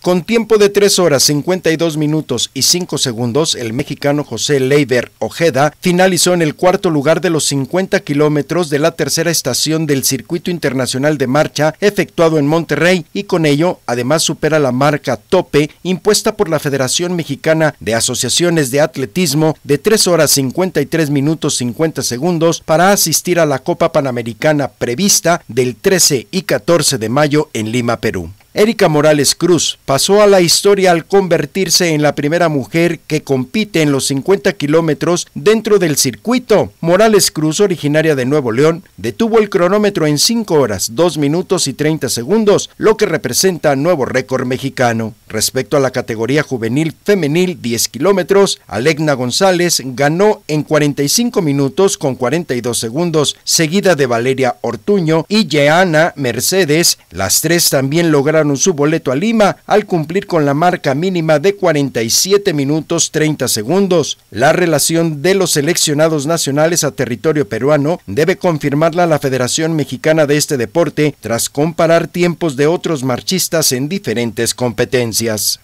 Con tiempo de 3 horas 52 minutos y 5 segundos, el mexicano José Leiber Ojeda finalizó en el cuarto lugar de los 50 kilómetros de la tercera estación del Circuito Internacional de Marcha efectuado en Monterrey y con ello además supera la marca tope impuesta por la Federación Mexicana de Asociaciones de Atletismo de 3 horas 53 minutos 50 segundos para asistir a la Copa Panamericana prevista del 13 y 14 de mayo en Lima, Perú. Erika Morales Cruz pasó a la historia al convertirse en la primera mujer que compite en los 50 kilómetros dentro del circuito. Morales Cruz, originaria de Nuevo León, detuvo el cronómetro en 5 horas, 2 minutos y 30 segundos, lo que representa nuevo récord mexicano. Respecto a la categoría juvenil femenil 10 kilómetros, Alegna González ganó en 45 minutos con 42 segundos, seguida de Valeria Ortuño y Jeana Mercedes. Las tres también lograron un su boleto a Lima al cumplir con la marca mínima de 47 minutos 30 segundos. La relación de los seleccionados nacionales a territorio peruano debe confirmarla la Federación Mexicana de este deporte tras comparar tiempos de otros marchistas en diferentes competencias.